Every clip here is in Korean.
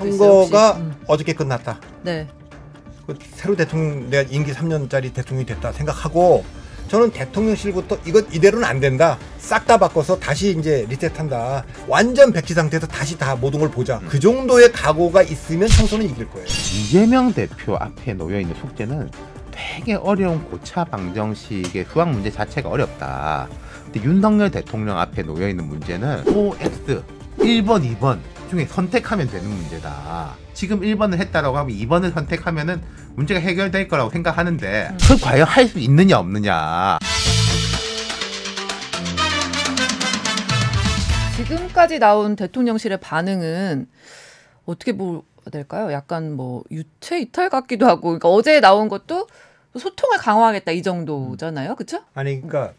선거가 그 음. 어저께 끝났다. 네. 그 새로 대통령 내가 임기 3년짜리 대통령이 됐다 생각하고 저는 대통령실부터 이것 이대로는 안 된다. 싹 다 바꿔서 다시 이제 리셋한다. 완전 백지 상태에서 다시 다 모든 걸 보자. 그 음. 정도의 각오가 있으면 청소는 이길 거예요. 이재명 대표 앞에 놓여 있는 숙제는 되게 어려운 고차 방정식의 수학 문제 자체가 어렵다. 근데 윤석열 대통령 앞에 놓여 있는 문제는 OX 1번, 2번 중에 선택하면 되는 문제다. 지금 1번을 했다라고 하면 2번을 선택하면은 문제가 해결될 거라고 생각하는데 음. 그걸 과연 할 수 있느냐 없느냐. 지금까지 나온 대통령실의 반응은 어떻게 보야 될까요? 약간 뭐 유체 이탈 같기도 하고 그러니까 어제 나온 것도 소통을 강화하겠다 이 정도잖아요, 그렇죠? 아니, 그러니까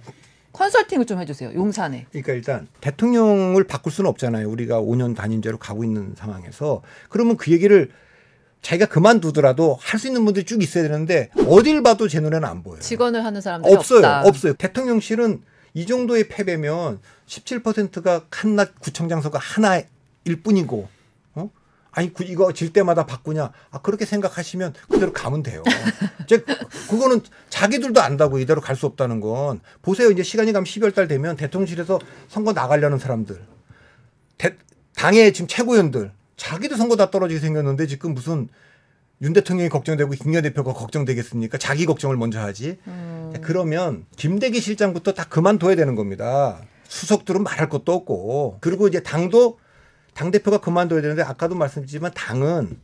컨설팅을 좀 해주세요. 용산에. 그러니까 일단 대통령을 바꿀 수는 없잖아요. 우리가 5년 단임제로 가고 있는 상황에서 그러면 그 얘기를 자기가 그만두더라도 할 수 있는 분들이 쭉 있어야 되는데 어딜 봐도 제 눈에는 안 보여요. 직원을 하는 사람들 없어요. 없다. 없어요. 대통령실은 이 정도의 패배면 17%가 칸낱 구청장 선가 하나일 뿐이고 아니 이거 질 때마다 바꾸냐 아 그렇게 생각하시면 그대로 가면 돼요. 제 그거는 자기들도 안다고 이대로 갈 수 없다는 건 보세요 이제 시간이 가면 12월 달 되면 대통령실에서 선거 나가려는 사람들 대, 당의 지금 최고위원들 자기도 선거 다 떨어지게 생겼는데 지금 무슨 윤 대통령이 걱정되고 김여 대표가 걱정되겠습니까? 자기 걱정을 먼저 하지. 음. 그러면 김대기 실장부터 다 그만둬야 되는 겁니다. 수석들은 말할 것도 없고 그리고 이제 당도 당 대표가 그만둬야 되는데 아까도 말씀드렸지만 당은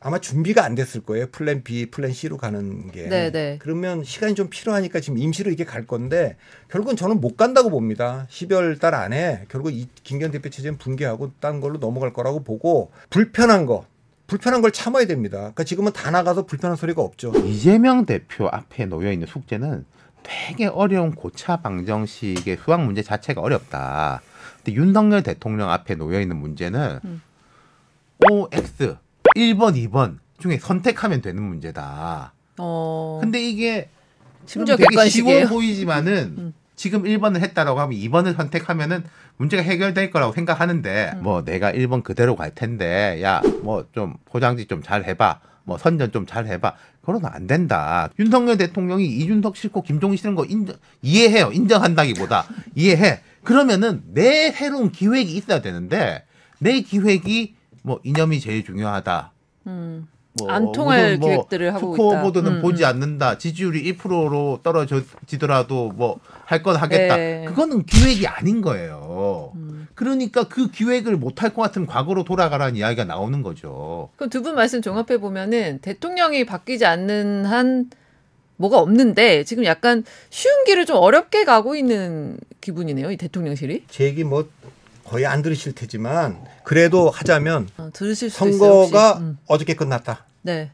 아마 준비가 안 됐을 거예요. 플랜 B, 플랜 C로 가는 게. 네네. 네. 그러면 시간이 좀 필요하니까 지금 임시로 이게 갈 건데 결국은 저는 못 간다고 봅니다. 12월 달 안에 결국 이 김기현 대표 체제는 붕괴하고 딴 걸로 넘어갈 거라고 보고 불편한 거 불편한 걸 참아야 됩니다. 그러니까 지금은 다 나가서 불편한 소리가 없죠. 이재명 대표 앞에 놓여 있는 숙제는 되게 어려운 고차 방정식의 수학 문제 자체가 어렵다. 근데 윤석열 대통령 앞에 놓여 있는 문제는 음. O, X 1번, 2번 중에 선택하면 되는 문제다. 어... 근데 이게 지금 되게 객관식이에요. 쉬워 보이지만은 음. 지금 1번을 했다라고 하면 2번을 선택하면은 문제가 해결될 거라고 생각하는데 음. 뭐 내가 1번 그대로 갈 텐데 야 뭐 좀 포장지 좀 잘 해봐 뭐 선전 좀 잘 해봐 그거는 안 된다. 윤석열 대통령이 이준석 싫고 김종인 싫은 거 인정, 이해해요. 인정한다기보다 이해해. 그러면은 내 새로운 기획이 있어야 되는데 내 기획이 뭐 이념이 제일 중요하다. 음. 뭐안 통할 뭐 기획들을 하고 있다. 투코 보도는 음, 보지 음. 않는다. 지지율이 2%로 떨어지더라도 뭐 할 건 하겠다. 네. 그거는 기획이 아닌 거예요. 음. 그러니까 그 기획을 못 할 것 같은 과거로 돌아가라는 이야기가 나오는 거죠. 그럼 두 분 말씀 종합해 보면은 대통령이 바뀌지 않는 한 뭐가 없는데 지금 약간 쉬운 길을 좀 어렵게 가고 있는 기분이네요. 이 대통령실이. 제기 뭐 거의 안 들으실 테지만 그래도 하자면 어, 들으실 선거가 음. 어저께 끝났다. 네.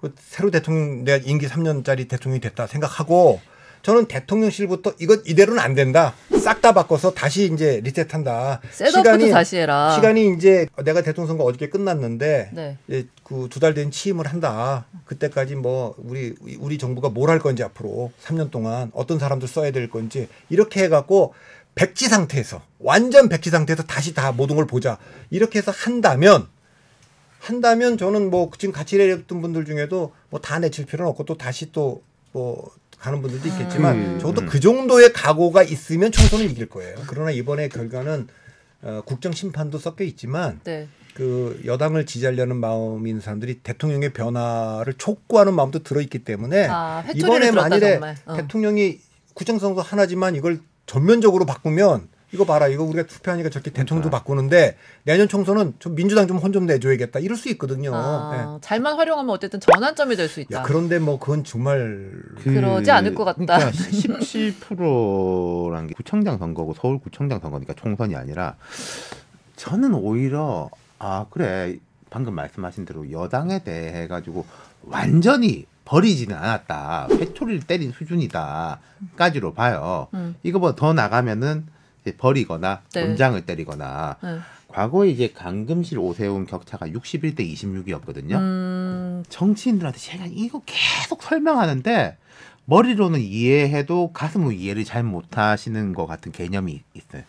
그 새로 대통령 내가 임기 3년짜리 대통령이 됐다 생각하고 저는 대통령실부터 이것 이대로는 안 된다. 싹 다 바꿔서 다시 이제 리셋한다. 시간이 다시 해라. 시간이 이제 내가 대통령 선거 어저께 끝났는데 네. 그두 달 된 취임을 한다. 그때까지 뭐 우리 우리 정부가 뭘 할 건지 앞으로 3년 동안 어떤 사람들 써야 될 건지 이렇게 해갖고 백지 상태에서 완전 백지 상태에서 다시 다 모든 걸 보자 이렇게 해서 한다면 한다면 저는 뭐 지금 같이 일했던 분들 중에도 뭐 다 내칠 필요는 없고 또 다시 또 뭐 가는 분들도 있겠지만 음. 저도 음. 그 정도의 각오가 있으면 총선을 이길 거예요. 그러나 이번에 결과는 어, 국정 심판도 섞여 있지만 네. 그 여당을 지지하려는 마음인 사람들이 대통령의 변화를 촉구하는 마음도 들어 있기 때문에 아, 이번에 만일에 어. 대통령이 국정선거 하나지만 이걸 전면적으로 바꾸면 이거 봐라 이거 우리가 투표하니까 저렇게 그러니까. 대통령도 그러니 바꾸는데 내년 총선은 좀 민주당 좀 혼좀 좀 내줘야겠다 이럴 수 있거든요. 아, 네. 잘만 활용하면 어쨌든 전환점이 될 수 있다. 야, 그런데 뭐 그건 정말 그, 러지 않을 것 같다. 그러니까 17%란 게 구청장 선거고 서울구청장 선거니까 총선이 아니라 저는 오히려 아 그래 방금 말씀하신 대로 여당에 대해 가지고 완전히 버리지는 않았다. 회초리를 때린 수준이다까지로 봐요. 음. 이거보다 뭐 더 나가면은 버리거나 네. 권장을 때리거나 네. 과거에 이제 강금실 오세훈 격차가 61대 26이었거든요. 음... 정치인들한테 제가 이거 계속 설명하는데 머리로는 이해해도 가슴으로 이해를 잘 못하시는 것 같은 개념이 있어요.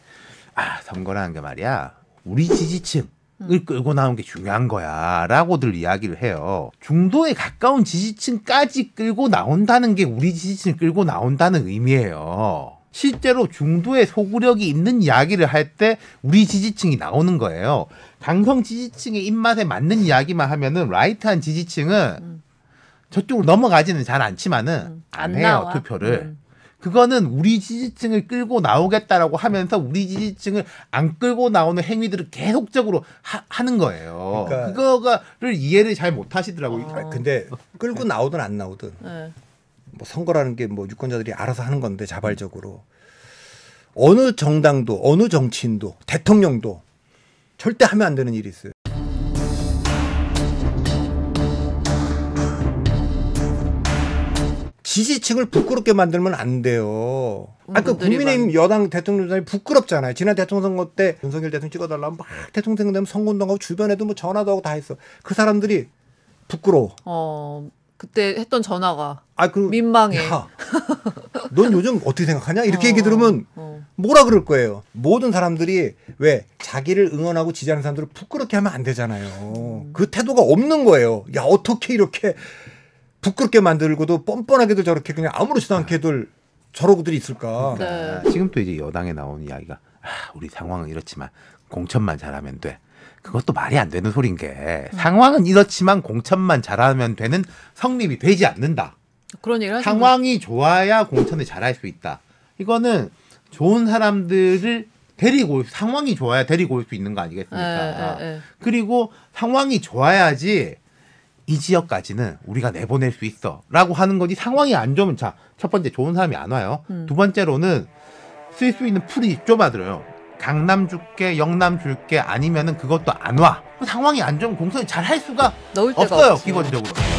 아 선거라는 게 말이야 우리 지지층 을 끌고 나온 게 중요한 거야라고들 이야기를 해요. 중도에 가까운 지지층까지 끌고 나온다는 게 우리 지지층을 끌고 나온다는 의미예요. 실제로 중도에 소구력이 있는 이야기를 할 때 우리 지지층이 나오는 거예요. 강성 지지층의 입맛에 맞는 이야기만 하면은 라이트한 지지층은 음. 저쪽으로 넘어가지는 잘 않지만은 음. 안, 안 해요 나와. 투표를. 음. 그거는 우리 지지층을 끌고 나오겠다라고 하면서 우리 지지층을 안 끌고 나오는 행위들을 계속적으로 하, 는 거예요. 그러니까 그거를 이해를 잘 못하시더라고요. 아. 근데 끌고 나오든 안 나오든 네. 뭐 선거라는 게 뭐 유권자들이 알아서 하는 건데 자발적으로 어느 정당도 어느 정치인도 대통령도 절대 하면 안 되는 일이 있어요. 지지층을 부끄럽게 만들면 안 돼요. 아, 그 국민의힘 많... 여당 대통령 이 부끄럽잖아요. 지난 대통령 선거 때 윤석열 대통령 찍어달라면 막 대통령 되면 선거운동하고 주변에도 뭐 전화도 하고 다 했어. 그 사람들이 부끄러워. 어, 그때 했던 전화가. 아, 그리고 민망해. 야, 넌 요즘 어떻게 생각하냐? 이렇게 어, 얘기 들으면 어. 뭐라 그럴 거예요. 모든 사람들이 왜 자기를 응원하고 지지하는 사람들을 부끄럽게 하면 안 되잖아요. 음. 그 태도가 없는 거예요. 야, 어떻게 이렇게 부끄럽게 만들고도 뻔뻔하게도 저렇게 그냥 아무렇지도 않게들 저러고들이 있을까. 그 지금 도 이제 여당에 나온 이야기가 아, 우리 상황은 이렇지만 공천만 잘하면 돼. 그것도 말이 안 되는 소린 게 상황은 이렇지만 공천만 잘하면 되는 성립이 되지 않는다. 그런 얘기를 상황이 좋아야 공천을 잘할 수 있다. 이거는 좋은 사람들을 데리고 상황이 좋아야 데리고 올 수 있는 거 아니겠습니까? 에, 에, 에. 그리고 상황이 좋아야지 이 지역까지는 우리가 내보낼 수 있어라고 하는 거지 상황이 안 좋으면 자 첫 번째 좋은 사람이 안 와요. 음. 두 번째로는 쓸 수 있는 풀이 좁아들어요. 강남 줄게 영남 줄게 아니면은 그것도 안 와. 상황이 안 좋으면 공선이 잘할 수가 없어요 기본적으로.